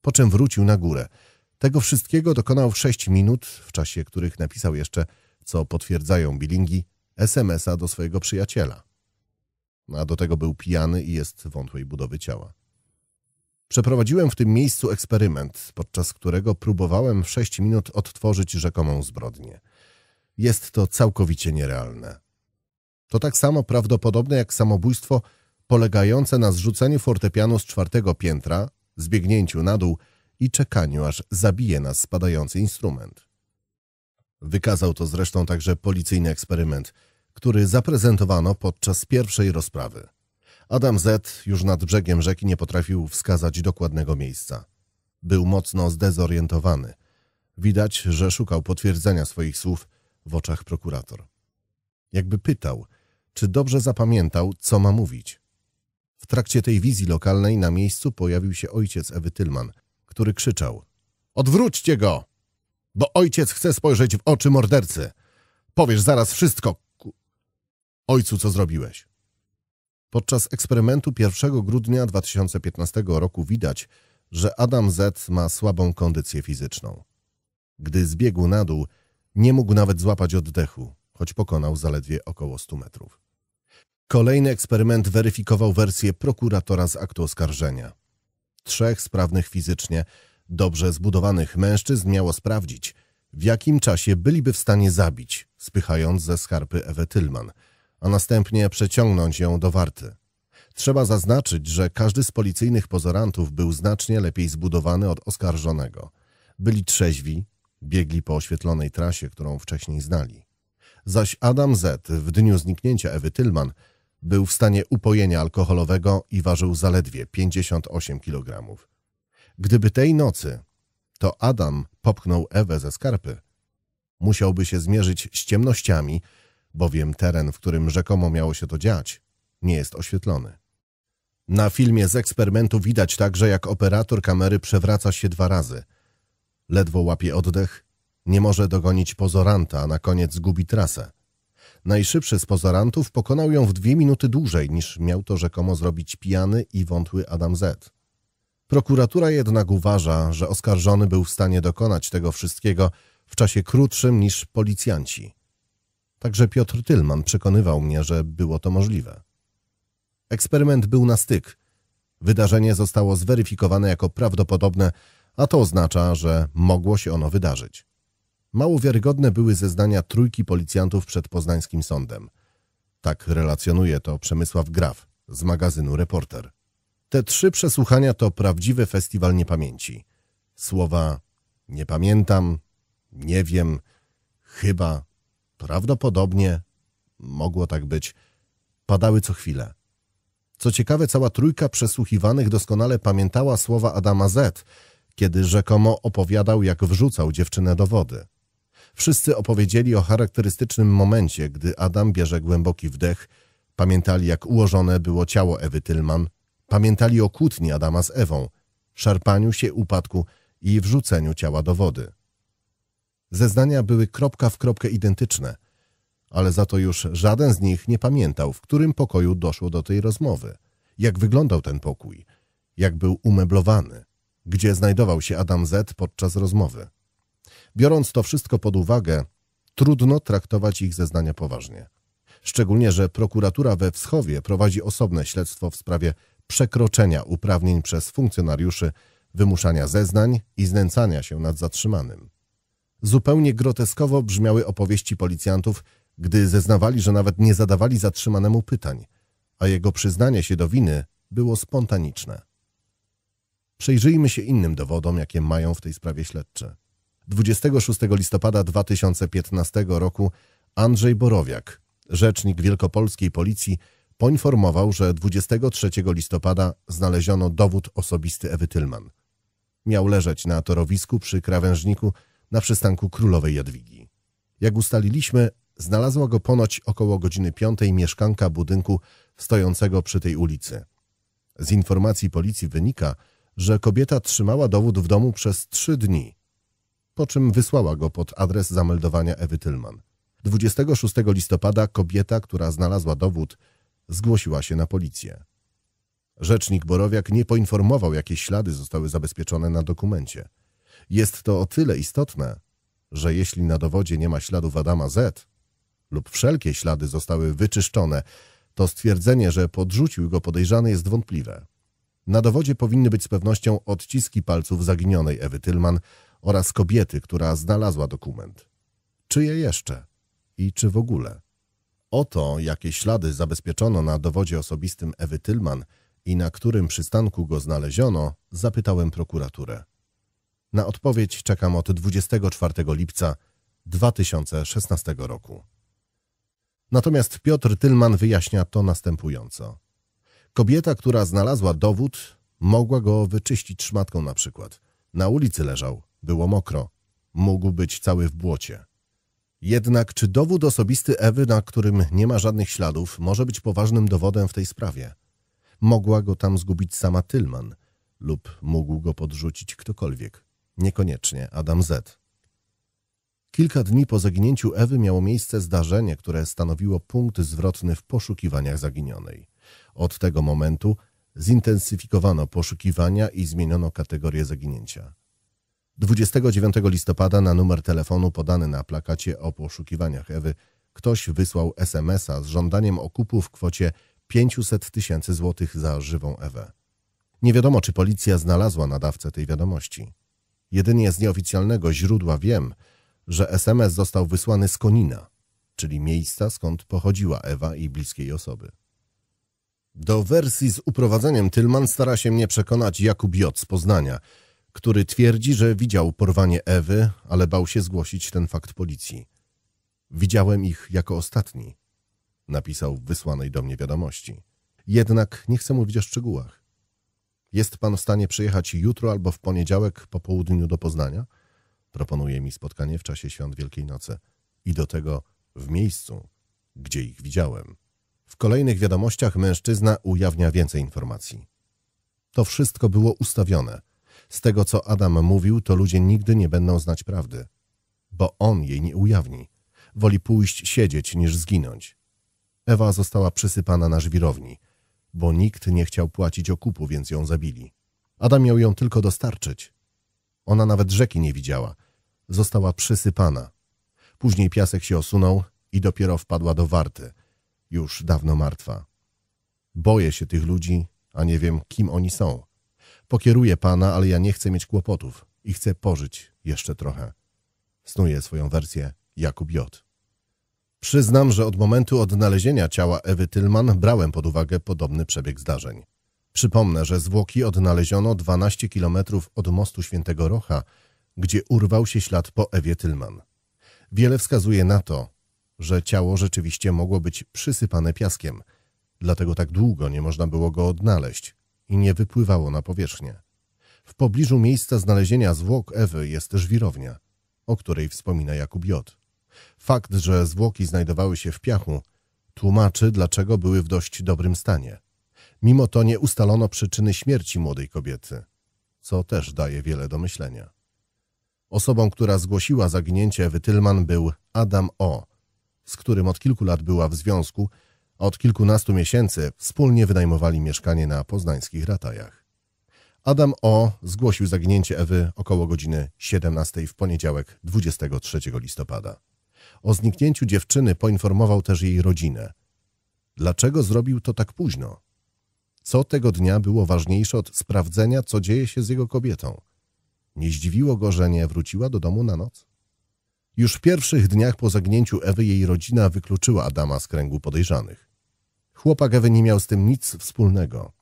po czym wrócił na górę. Tego wszystkiego dokonał w sześć minut, w czasie których napisał jeszcze, co potwierdzają bilingi, SMS-a do swojego przyjaciela. A do tego był pijany i jest wątłej budowy ciała. Przeprowadziłem w tym miejscu eksperyment, podczas którego próbowałem w sześć minut odtworzyć rzekomą zbrodnię – jest to całkowicie nierealne. To tak samo prawdopodobne jak samobójstwo polegające na zrzuceniu fortepianu z czwartego piętra, zbiegnięciu na dół i czekaniu, aż zabije nas spadający instrument. Wykazał to zresztą także policyjny eksperyment, który zaprezentowano podczas pierwszej rozprawy. Adam Z. już nad brzegiem rzeki nie potrafił wskazać dokładnego miejsca. Był mocno zdezorientowany. Widać, że szukał potwierdzenia swoich słów – w oczach prokurator. Jakby pytał, czy dobrze zapamiętał, co ma mówić. W trakcie tej wizji lokalnej na miejscu pojawił się ojciec Ewy Tylman, który krzyczał: Odwróćcie go! Bo ojciec chce spojrzeć w oczy mordercy. Powiesz zaraz wszystko. Ku... Ojcu, co zrobiłeś? Podczas eksperymentu 1 grudnia 2015 roku widać, że Adam Z ma słabą kondycję fizyczną. Gdy zbiegł na dół, nie mógł nawet złapać oddechu, choć pokonał zaledwie około 100 metrów. Kolejny eksperyment weryfikował wersję prokuratora z aktu oskarżenia. Trzech sprawnych fizycznie, dobrze zbudowanych mężczyzn miało sprawdzić, w jakim czasie byliby w stanie zabić, spychając ze skarpy Ewę Tylman, a następnie przeciągnąć ją do warty. Trzeba zaznaczyć, że każdy z policyjnych pozorantów był znacznie lepiej zbudowany od oskarżonego. Byli trzeźwi, Biegli po oświetlonej trasie, którą wcześniej znali. Zaś Adam Z. w dniu zniknięcia Ewy Tylman był w stanie upojenia alkoholowego i ważył zaledwie 58 kg. Gdyby tej nocy to Adam popchnął Ewę ze skarpy, musiałby się zmierzyć z ciemnościami, bowiem teren, w którym rzekomo miało się to dziać, nie jest oświetlony. Na filmie z eksperymentu widać także, jak operator kamery przewraca się dwa razy – Ledwo łapie oddech, nie może dogonić pozoranta, a na koniec gubi trasę. Najszybszy z pozorantów pokonał ją w dwie minuty dłużej niż miał to rzekomo zrobić pijany i wątły Adam Z. Prokuratura jednak uważa, że oskarżony był w stanie dokonać tego wszystkiego w czasie krótszym niż policjanci. Także Piotr Tylman przekonywał mnie, że było to możliwe. Eksperyment był na styk. Wydarzenie zostało zweryfikowane jako prawdopodobne a to oznacza, że mogło się ono wydarzyć. Mało wiarygodne były zeznania trójki policjantów przed poznańskim sądem. Tak relacjonuje to Przemysław Graf z magazynu Reporter. Te trzy przesłuchania to prawdziwy festiwal niepamięci. Słowa nie pamiętam, nie wiem, chyba, prawdopodobnie, mogło tak być, padały co chwilę. Co ciekawe, cała trójka przesłuchiwanych doskonale pamiętała słowa Adama Z., kiedy rzekomo opowiadał, jak wrzucał dziewczynę do wody. Wszyscy opowiedzieli o charakterystycznym momencie, gdy Adam bierze głęboki wdech, pamiętali jak ułożone było ciało Ewy Tylman, pamiętali o kłótni Adama z Ewą, szarpaniu się upadku i wrzuceniu ciała do wody. Zeznania były kropka w kropkę identyczne, ale za to już żaden z nich nie pamiętał, w którym pokoju doszło do tej rozmowy, jak wyglądał ten pokój, jak był umeblowany gdzie znajdował się Adam Z podczas rozmowy. Biorąc to wszystko pod uwagę, trudno traktować ich zeznania poważnie. Szczególnie, że prokuratura we Wschowie prowadzi osobne śledztwo w sprawie przekroczenia uprawnień przez funkcjonariuszy, wymuszania zeznań i znęcania się nad zatrzymanym. Zupełnie groteskowo brzmiały opowieści policjantów, gdy zeznawali, że nawet nie zadawali zatrzymanemu pytań, a jego przyznanie się do winy było spontaniczne. Przejrzyjmy się innym dowodom, jakie mają w tej sprawie śledcze. 26 listopada 2015 roku Andrzej Borowiak, rzecznik wielkopolskiej policji, poinformował, że 23 listopada znaleziono dowód osobisty Ewy Tylman. Miał leżeć na torowisku przy krawężniku na przystanku Królowej Jadwigi. Jak ustaliliśmy, znalazła go ponoć około godziny 5 mieszkanka budynku stojącego przy tej ulicy. Z informacji policji wynika, że kobieta trzymała dowód w domu przez trzy dni, po czym wysłała go pod adres zameldowania Ewy Tylman. 26 listopada kobieta, która znalazła dowód, zgłosiła się na policję. Rzecznik Borowiak nie poinformował, jakie ślady zostały zabezpieczone na dokumencie. Jest to o tyle istotne, że jeśli na dowodzie nie ma śladów Adama Z lub wszelkie ślady zostały wyczyszczone, to stwierdzenie, że podrzucił go podejrzany jest wątpliwe. Na dowodzie powinny być z pewnością odciski palców zaginionej Ewy Tylman oraz kobiety, która znalazła dokument. Czy je jeszcze? I czy w ogóle? Oto, jakie ślady zabezpieczono na dowodzie osobistym Ewy Tylman i na którym przystanku go znaleziono, zapytałem prokuraturę. Na odpowiedź czekam od 24 lipca 2016 roku. Natomiast Piotr Tylman wyjaśnia to następująco. Kobieta, która znalazła dowód, mogła go wyczyścić szmatką na przykład. Na ulicy leżał, było mokro. Mógł być cały w błocie. Jednak czy dowód osobisty Ewy, na którym nie ma żadnych śladów, może być poważnym dowodem w tej sprawie? Mogła go tam zgubić sama Tylman lub mógł go podrzucić ktokolwiek, niekoniecznie Adam Z. Kilka dni po zaginięciu Ewy miało miejsce zdarzenie, które stanowiło punkt zwrotny w poszukiwaniach zaginionej. Od tego momentu zintensyfikowano poszukiwania i zmieniono kategorię zaginięcia. 29 listopada na numer telefonu podany na plakacie o poszukiwaniach Ewy ktoś wysłał SMS-a z żądaniem okupu w kwocie 500 tysięcy złotych za żywą Ewę. Nie wiadomo, czy policja znalazła nadawcę tej wiadomości. Jedynie z nieoficjalnego źródła wiem, że SMS został wysłany z Konina, czyli miejsca, skąd pochodziła Ewa i bliskiej osoby. Do wersji z uprowadzeniem Tylman stara się mnie przekonać Jakub J. z Poznania, który twierdzi, że widział porwanie Ewy, ale bał się zgłosić ten fakt policji. Widziałem ich jako ostatni, napisał w wysłanej do mnie wiadomości. Jednak nie chcę mówić o szczegółach. Jest pan w stanie przyjechać jutro albo w poniedziałek po południu do Poznania? Proponuje mi spotkanie w czasie świąt Wielkiej Nocy i do tego w miejscu, gdzie ich widziałem. W kolejnych wiadomościach mężczyzna ujawnia więcej informacji. To wszystko było ustawione. Z tego, co Adam mówił, to ludzie nigdy nie będą znać prawdy. Bo on jej nie ujawni. Woli pójść siedzieć niż zginąć. Ewa została przysypana na żwirowni, bo nikt nie chciał płacić okupu, więc ją zabili. Adam miał ją tylko dostarczyć. Ona nawet rzeki nie widziała. Została przysypana. Później piasek się osunął i dopiero wpadła do warty, już dawno martwa. Boję się tych ludzi, a nie wiem, kim oni są. Pokieruję pana, ale ja nie chcę mieć kłopotów i chcę pożyć jeszcze trochę. Snuje swoją wersję Jakub J. Przyznam, że od momentu odnalezienia ciała Ewy Tylman brałem pod uwagę podobny przebieg zdarzeń. Przypomnę, że zwłoki odnaleziono 12 kilometrów od mostu Świętego Rocha, gdzie urwał się ślad po Ewie Tylman. Wiele wskazuje na to, że ciało rzeczywiście mogło być przysypane piaskiem, dlatego tak długo nie można było go odnaleźć i nie wypływało na powierzchnię. W pobliżu miejsca znalezienia zwłok Ewy jest też wirownia, o której wspomina Jakub J. Fakt, że zwłoki znajdowały się w piachu, tłumaczy, dlaczego były w dość dobrym stanie. Mimo to nie ustalono przyczyny śmierci młodej kobiety, co też daje wiele do myślenia. Osobą, która zgłosiła zaginięcie Ewy Tylman był Adam O., z którym od kilku lat była w związku, od kilkunastu miesięcy wspólnie wynajmowali mieszkanie na poznańskich ratajach. Adam O. zgłosił zaginięcie Ewy około godziny 17 w poniedziałek 23 listopada. O zniknięciu dziewczyny poinformował też jej rodzinę. Dlaczego zrobił to tak późno? Co tego dnia było ważniejsze od sprawdzenia, co dzieje się z jego kobietą? Nie zdziwiło go, że nie wróciła do domu na noc? Już w pierwszych dniach po zagnięciu Ewy jej rodzina wykluczyła Adama z kręgu podejrzanych. Chłopak Ewy nie miał z tym nic wspólnego,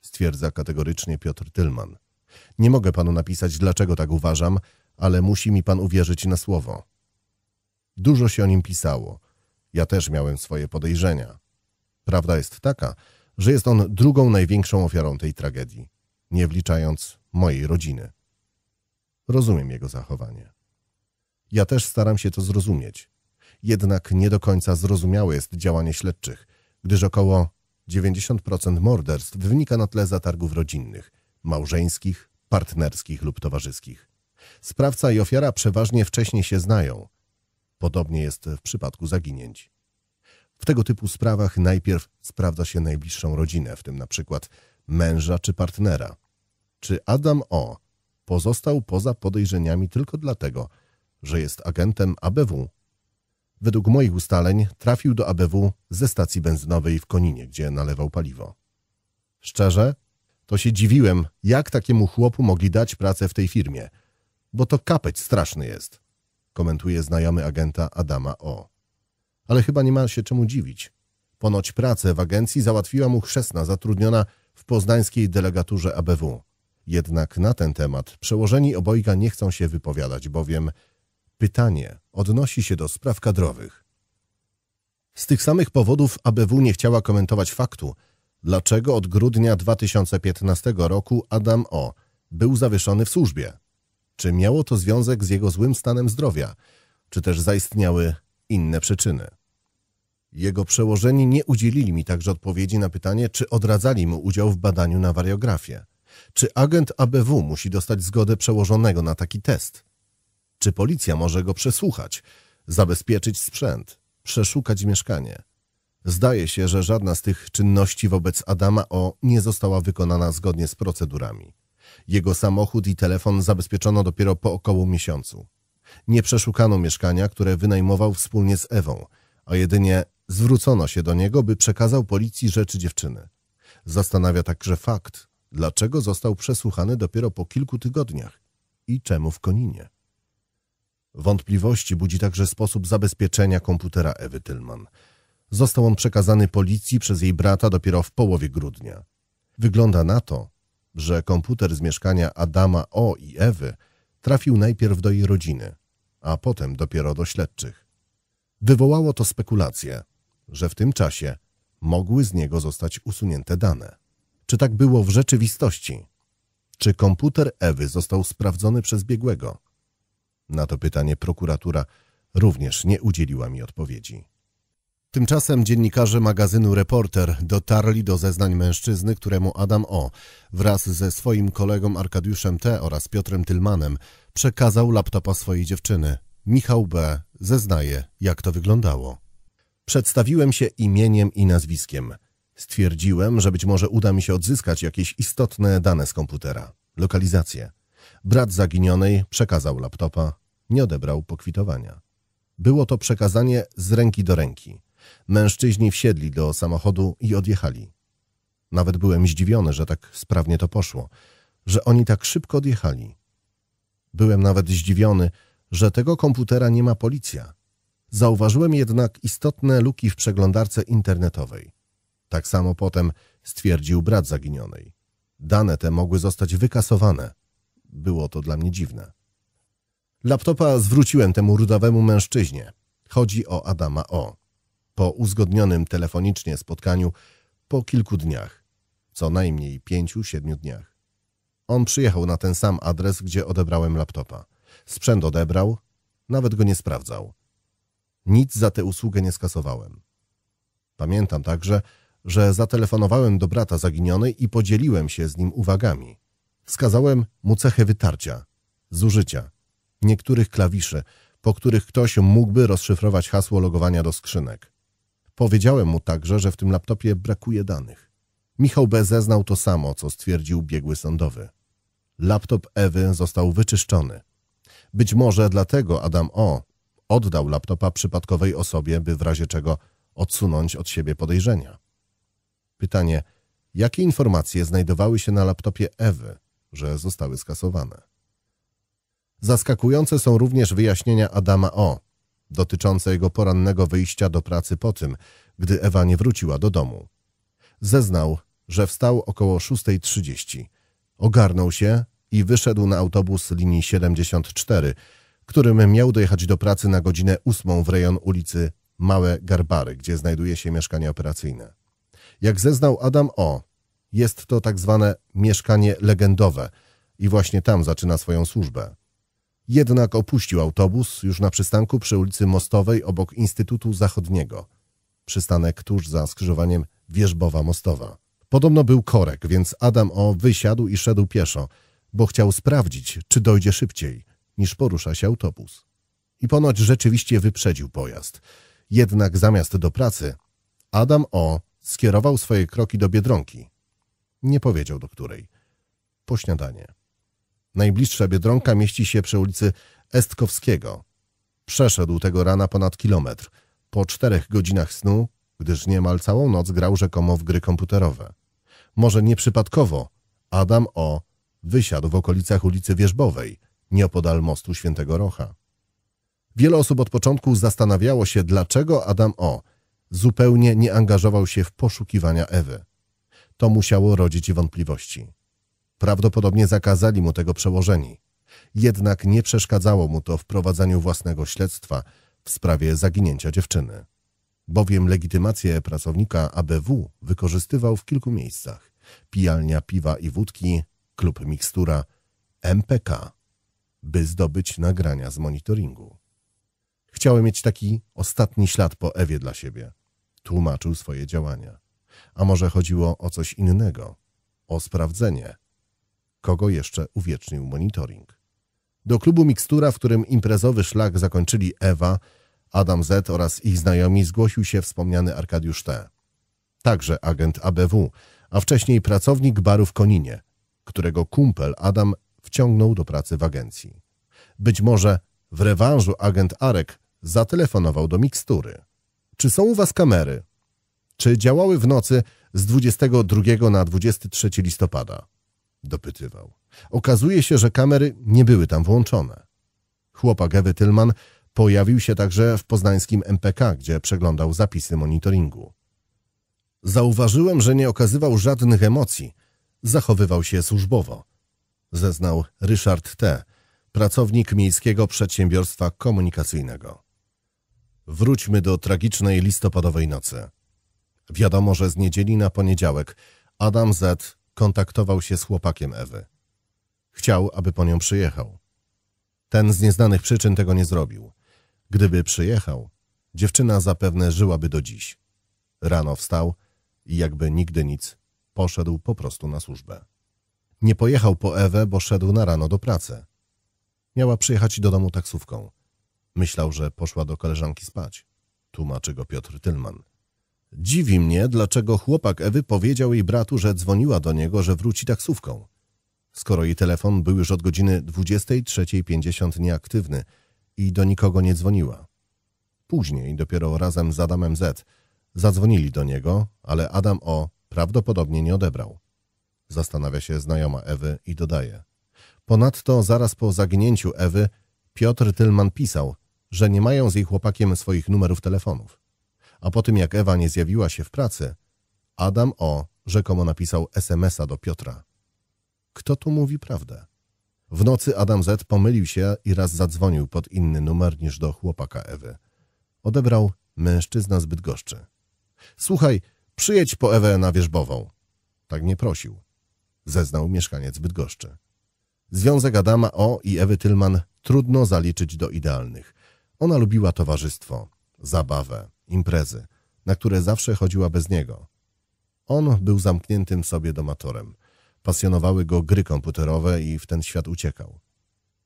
stwierdza kategorycznie Piotr Tylman. Nie mogę panu napisać, dlaczego tak uważam, ale musi mi pan uwierzyć na słowo. Dużo się o nim pisało. Ja też miałem swoje podejrzenia. Prawda jest taka, że jest on drugą największą ofiarą tej tragedii, nie wliczając mojej rodziny. Rozumiem jego zachowanie. Ja też staram się to zrozumieć. Jednak nie do końca zrozumiałe jest działanie śledczych, gdyż około 90% morderstw wynika na tle zatargów rodzinnych, małżeńskich, partnerskich lub towarzyskich. Sprawca i ofiara przeważnie wcześniej się znają. Podobnie jest w przypadku zaginięć. W tego typu sprawach najpierw sprawdza się najbliższą rodzinę, w tym na przykład męża czy partnera. Czy Adam O. pozostał poza podejrzeniami tylko dlatego, że jest agentem ABW. Według moich ustaleń trafił do ABW ze stacji benzynowej w Koninie, gdzie nalewał paliwo. Szczerze, to się dziwiłem, jak takiemu chłopu mogli dać pracę w tej firmie, bo to kapeć straszny jest, komentuje znajomy agenta Adama O. Ale chyba nie ma się czemu dziwić. Ponoć pracę w agencji załatwiła mu chrzestna zatrudniona w poznańskiej delegaturze ABW. Jednak na ten temat przełożeni obojga nie chcą się wypowiadać, bowiem Pytanie odnosi się do spraw kadrowych. Z tych samych powodów ABW nie chciała komentować faktu, dlaczego od grudnia 2015 roku Adam O. był zawieszony w służbie. Czy miało to związek z jego złym stanem zdrowia, czy też zaistniały inne przyczyny? Jego przełożeni nie udzielili mi także odpowiedzi na pytanie, czy odradzali mu udział w badaniu na wariografię. Czy agent ABW musi dostać zgodę przełożonego na taki test? Czy policja może go przesłuchać, zabezpieczyć sprzęt, przeszukać mieszkanie? Zdaje się, że żadna z tych czynności wobec Adama O nie została wykonana zgodnie z procedurami. Jego samochód i telefon zabezpieczono dopiero po około miesiącu. Nie przeszukano mieszkania, które wynajmował wspólnie z Ewą, a jedynie zwrócono się do niego, by przekazał policji rzeczy dziewczyny. Zastanawia także fakt, dlaczego został przesłuchany dopiero po kilku tygodniach i czemu w Koninie. Wątpliwości budzi także sposób zabezpieczenia komputera Ewy Tylman. Został on przekazany policji przez jej brata dopiero w połowie grudnia. Wygląda na to, że komputer z mieszkania Adama O i Ewy trafił najpierw do jej rodziny, a potem dopiero do śledczych. Wywołało to spekulacje, że w tym czasie mogły z niego zostać usunięte dane. Czy tak było w rzeczywistości? Czy komputer Ewy został sprawdzony przez biegłego? Na to pytanie prokuratura również nie udzieliła mi odpowiedzi. Tymczasem dziennikarze magazynu Reporter dotarli do zeznań mężczyzny, któremu Adam O. wraz ze swoim kolegą Arkadiuszem T. oraz Piotrem Tylmanem przekazał laptopa swojej dziewczyny. Michał B. zeznaje, jak to wyglądało. Przedstawiłem się imieniem i nazwiskiem. Stwierdziłem, że być może uda mi się odzyskać jakieś istotne dane z komputera, lokalizację. Brat zaginionej przekazał laptopa, nie odebrał pokwitowania. Było to przekazanie z ręki do ręki. Mężczyźni wsiedli do samochodu i odjechali. Nawet byłem zdziwiony, że tak sprawnie to poszło, że oni tak szybko odjechali. Byłem nawet zdziwiony, że tego komputera nie ma policja. Zauważyłem jednak istotne luki w przeglądarce internetowej. Tak samo potem stwierdził brat zaginionej. Dane te mogły zostać wykasowane, było to dla mnie dziwne. Laptopa zwróciłem temu rudawemu mężczyźnie. Chodzi o Adama O. Po uzgodnionym telefonicznie spotkaniu po kilku dniach, co najmniej pięciu, siedmiu dniach. On przyjechał na ten sam adres, gdzie odebrałem laptopa. Sprzęt odebrał, nawet go nie sprawdzał. Nic za tę usługę nie skasowałem. Pamiętam także, że zatelefonowałem do brata zaginionej i podzieliłem się z nim uwagami. Wskazałem mu cechę wytarcia, zużycia, niektórych klawiszy, po których ktoś mógłby rozszyfrować hasło logowania do skrzynek. Powiedziałem mu także, że w tym laptopie brakuje danych. Michał B. zeznał to samo, co stwierdził biegły sądowy. Laptop Ewy został wyczyszczony. Być może dlatego Adam O. oddał laptopa przypadkowej osobie, by w razie czego odsunąć od siebie podejrzenia. Pytanie, jakie informacje znajdowały się na laptopie Ewy? że zostały skasowane. Zaskakujące są również wyjaśnienia Adama O. dotyczące jego porannego wyjścia do pracy po tym, gdy Ewa nie wróciła do domu. Zeznał, że wstał około 6.30, ogarnął się i wyszedł na autobus linii 74, którym miał dojechać do pracy na godzinę 8 w rejon ulicy Małe Garbary, gdzie znajduje się mieszkanie operacyjne. Jak zeznał Adam O., jest to tak zwane mieszkanie legendowe i właśnie tam zaczyna swoją służbę. Jednak opuścił autobus już na przystanku przy ulicy Mostowej obok Instytutu Zachodniego. Przystanek tuż za skrzyżowaniem Wierzbowa-Mostowa. Podobno był korek, więc Adam O wysiadł i szedł pieszo, bo chciał sprawdzić, czy dojdzie szybciej, niż porusza się autobus. I ponoć rzeczywiście wyprzedził pojazd. Jednak zamiast do pracy, Adam O skierował swoje kroki do Biedronki, nie powiedział do której. Po śniadanie. Najbliższa biedronka mieści się przy ulicy Estkowskiego. Przeszedł tego rana ponad kilometr. Po czterech godzinach snu, gdyż niemal całą noc grał rzekomo w gry komputerowe. Może nieprzypadkowo Adam O. wysiadł w okolicach ulicy Wierzbowej, nieopodal mostu Świętego Rocha. Wiele osób od początku zastanawiało się, dlaczego Adam O. zupełnie nie angażował się w poszukiwania Ewy. To musiało rodzić wątpliwości. Prawdopodobnie zakazali mu tego przełożeni. Jednak nie przeszkadzało mu to w prowadzeniu własnego śledztwa w sprawie zaginięcia dziewczyny. Bowiem legitymację pracownika ABW wykorzystywał w kilku miejscach. Pijalnia piwa i wódki, klub mikstura, MPK, by zdobyć nagrania z monitoringu. Chciałem mieć taki ostatni ślad po Ewie dla siebie. Tłumaczył swoje działania a może chodziło o coś innego, o sprawdzenie, kogo jeszcze uwiecznił monitoring. Do klubu Mikstura, w którym imprezowy szlak zakończyli Ewa, Adam Z oraz ich znajomi zgłosił się wspomniany Arkadiusz T. Także agent ABW, a wcześniej pracownik baru w Koninie, którego kumpel Adam wciągnął do pracy w agencji. Być może w rewanżu agent Arek zatelefonował do mikstury. Czy są u was kamery? czy działały w nocy z 22 na 23 listopada. Dopytywał. Okazuje się, że kamery nie były tam włączone. Chłopak Ewy Tylman pojawił się także w poznańskim MPK, gdzie przeglądał zapisy monitoringu. Zauważyłem, że nie okazywał żadnych emocji. Zachowywał się służbowo. Zeznał Ryszard T., pracownik Miejskiego Przedsiębiorstwa Komunikacyjnego. Wróćmy do tragicznej listopadowej nocy. Wiadomo, że z niedzieli na poniedziałek Adam Z. kontaktował się z chłopakiem Ewy. Chciał, aby po nią przyjechał. Ten z nieznanych przyczyn tego nie zrobił. Gdyby przyjechał, dziewczyna zapewne żyłaby do dziś. Rano wstał i jakby nigdy nic, poszedł po prostu na służbę. Nie pojechał po Ewę, bo szedł na rano do pracy. Miała przyjechać do domu taksówką. Myślał, że poszła do koleżanki spać, tłumaczy go Piotr Tylman. Dziwi mnie, dlaczego chłopak Ewy powiedział jej bratu, że dzwoniła do niego, że wróci taksówką. Skoro jej telefon był już od godziny 23.50 nieaktywny i do nikogo nie dzwoniła. Później, dopiero razem z Adamem Z, zadzwonili do niego, ale Adam O prawdopodobnie nie odebrał. Zastanawia się znajoma Ewy i dodaje. Ponadto zaraz po zaginięciu Ewy Piotr Tylman pisał, że nie mają z jej chłopakiem swoich numerów telefonów a po tym jak Ewa nie zjawiła się w pracy, Adam O. rzekomo napisał SMSa do Piotra. Kto tu mówi prawdę? W nocy Adam Z. pomylił się i raz zadzwonił pod inny numer niż do chłopaka Ewy. Odebrał mężczyzna zbyt goszczy. Słuchaj, przyjedź po Ewę na wierzbową. Tak nie prosił. Zeznał mieszkaniec Bydgoszczy. Związek Adama O. i Ewy Tylman trudno zaliczyć do idealnych. Ona lubiła towarzystwo, zabawę, imprezy, na które zawsze chodziła bez niego. On był zamkniętym sobie domatorem. Pasjonowały go gry komputerowe i w ten świat uciekał.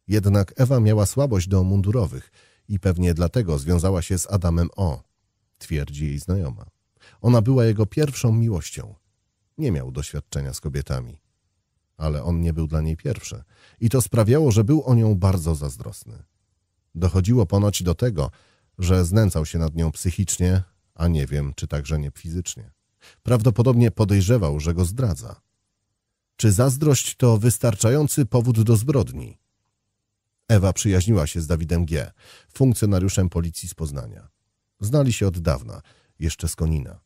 Jednak Ewa miała słabość do mundurowych i pewnie dlatego związała się z Adamem O., twierdzi jej znajoma. Ona była jego pierwszą miłością. Nie miał doświadczenia z kobietami. Ale on nie był dla niej pierwszy i to sprawiało, że był o nią bardzo zazdrosny. Dochodziło ponoć do tego, że znęcał się nad nią psychicznie, a nie wiem, czy także nie fizycznie. Prawdopodobnie podejrzewał, że go zdradza. Czy zazdrość to wystarczający powód do zbrodni? Ewa przyjaźniła się z Dawidem G., funkcjonariuszem policji z Poznania. Znali się od dawna, jeszcze z Konina.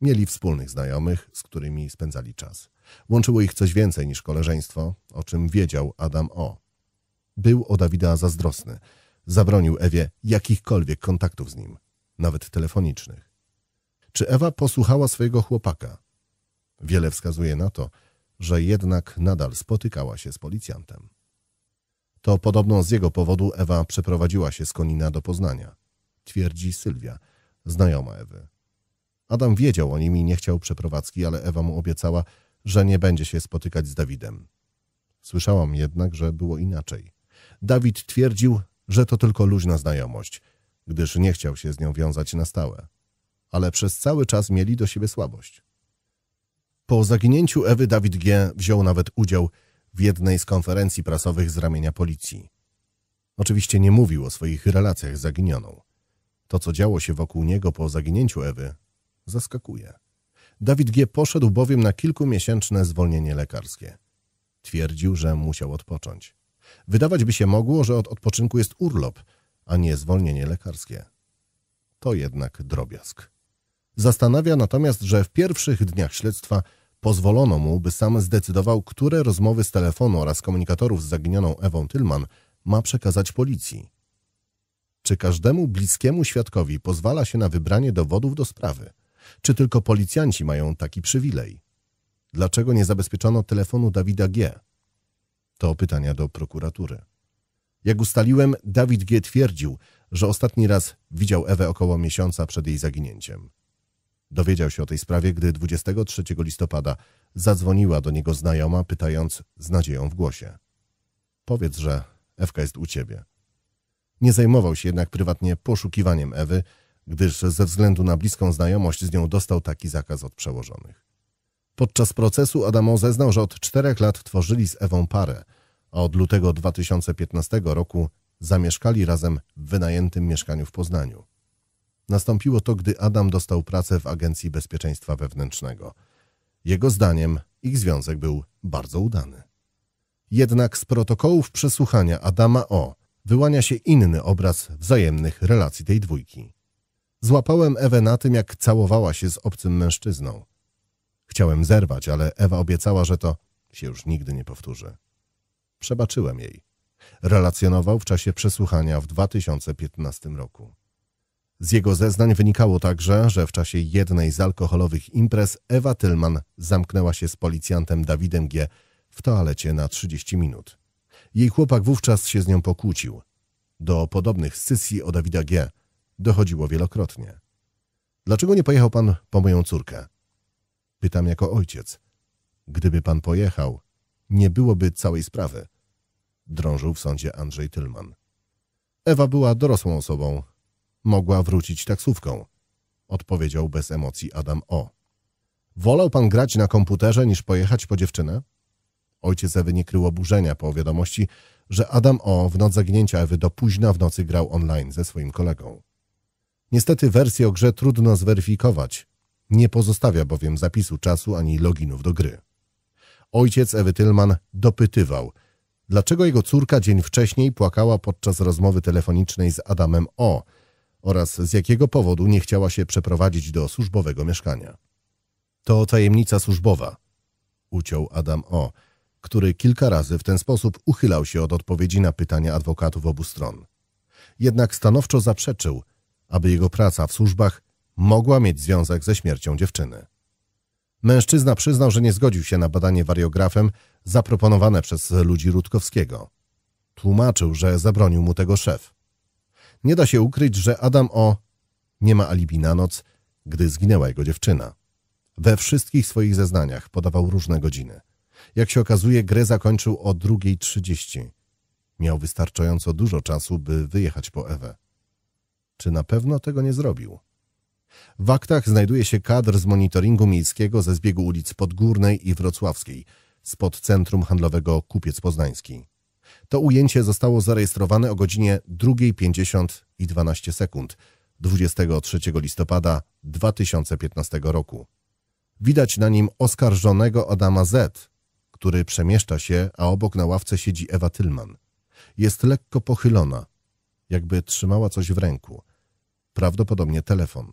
Mieli wspólnych znajomych, z którymi spędzali czas. Łączyło ich coś więcej niż koleżeństwo, o czym wiedział Adam O. Był o Dawida zazdrosny – zabronił Ewie jakichkolwiek kontaktów z nim, nawet telefonicznych. Czy Ewa posłuchała swojego chłopaka? Wiele wskazuje na to, że jednak nadal spotykała się z policjantem. To podobno z jego powodu Ewa przeprowadziła się z Konina do Poznania, twierdzi Sylwia, znajoma Ewy. Adam wiedział o nim i nie chciał przeprowadzki, ale Ewa mu obiecała, że nie będzie się spotykać z Dawidem. Słyszałam jednak, że było inaczej. Dawid twierdził, że to tylko luźna znajomość, gdyż nie chciał się z nią wiązać na stałe. Ale przez cały czas mieli do siebie słabość. Po zaginięciu Ewy Dawid G. wziął nawet udział w jednej z konferencji prasowych z ramienia policji. Oczywiście nie mówił o swoich relacjach z zaginioną. To, co działo się wokół niego po zaginięciu Ewy, zaskakuje. Dawid G. poszedł bowiem na kilkumiesięczne zwolnienie lekarskie. Twierdził, że musiał odpocząć. Wydawać by się mogło, że od odpoczynku jest urlop, a nie zwolnienie lekarskie. To jednak drobiazg. Zastanawia natomiast, że w pierwszych dniach śledztwa pozwolono mu, by sam zdecydował, które rozmowy z telefonu oraz komunikatorów z zaginioną Ewą Tylman ma przekazać policji. Czy każdemu bliskiemu świadkowi pozwala się na wybranie dowodów do sprawy? Czy tylko policjanci mają taki przywilej? Dlaczego nie zabezpieczono telefonu Dawida G., to pytania do prokuratury. Jak ustaliłem, Dawid G. twierdził, że ostatni raz widział Ewę około miesiąca przed jej zaginięciem. Dowiedział się o tej sprawie, gdy 23 listopada zadzwoniła do niego znajoma, pytając z nadzieją w głosie. Powiedz, że Ewka jest u ciebie. Nie zajmował się jednak prywatnie poszukiwaniem Ewy, gdyż ze względu na bliską znajomość z nią dostał taki zakaz od przełożonych. Podczas procesu Adamo zeznał, że od czterech lat tworzyli z Ewą parę, a od lutego 2015 roku zamieszkali razem w wynajętym mieszkaniu w Poznaniu. Nastąpiło to, gdy Adam dostał pracę w Agencji Bezpieczeństwa Wewnętrznego. Jego zdaniem ich związek był bardzo udany. Jednak z protokołów przesłuchania Adama O wyłania się inny obraz wzajemnych relacji tej dwójki. Złapałem Ewę na tym, jak całowała się z obcym mężczyzną. Chciałem zerwać, ale Ewa obiecała, że to się już nigdy nie powtórzy. Przebaczyłem jej. Relacjonował w czasie przesłuchania w 2015 roku. Z jego zeznań wynikało także, że w czasie jednej z alkoholowych imprez Ewa Tylman zamknęła się z policjantem Dawidem G. w toalecie na 30 minut. Jej chłopak wówczas się z nią pokłócił. Do podobnych sesji o Dawida G. dochodziło wielokrotnie. Dlaczego nie pojechał pan po moją córkę? Pytam jako ojciec. Gdyby pan pojechał, nie byłoby całej sprawy. Drążył w sądzie Andrzej Tylman. Ewa była dorosłą osobą. Mogła wrócić taksówką. Odpowiedział bez emocji Adam O. Wolał pan grać na komputerze niż pojechać po dziewczynę? Ojciec Ewy nie krył oburzenia po wiadomości, że Adam O. w noc zaginięcia Ewy do późna w nocy grał online ze swoim kolegą. Niestety wersję o grze trudno zweryfikować, nie pozostawia bowiem zapisu czasu ani loginów do gry. Ojciec Ewy Tylman dopytywał, dlaczego jego córka dzień wcześniej płakała podczas rozmowy telefonicznej z Adamem O oraz z jakiego powodu nie chciała się przeprowadzić do służbowego mieszkania. To tajemnica służbowa, uciął Adam O., który kilka razy w ten sposób uchylał się od odpowiedzi na pytania adwokatów obu stron. Jednak stanowczo zaprzeczył, aby jego praca w służbach mogła mieć związek ze śmiercią dziewczyny. Mężczyzna przyznał, że nie zgodził się na badanie wariografem zaproponowane przez ludzi Rutkowskiego. Tłumaczył, że zabronił mu tego szef. Nie da się ukryć, że Adam O. nie ma alibi na noc, gdy zginęła jego dziewczyna. We wszystkich swoich zeznaniach podawał różne godziny. Jak się okazuje, grę zakończył o 2.30. Miał wystarczająco dużo czasu, by wyjechać po Ewę. Czy na pewno tego nie zrobił? W aktach znajduje się kadr z monitoringu miejskiego ze zbiegu ulic Podgórnej i Wrocławskiej, spod centrum handlowego Kupiec Poznański. To ujęcie zostało zarejestrowane o godzinie 2.50 i 12 sekund 23 listopada 2015 roku. Widać na nim oskarżonego Adama Z., który przemieszcza się, a obok na ławce siedzi Ewa Tylman. Jest lekko pochylona, jakby trzymała coś w ręku. Prawdopodobnie telefon.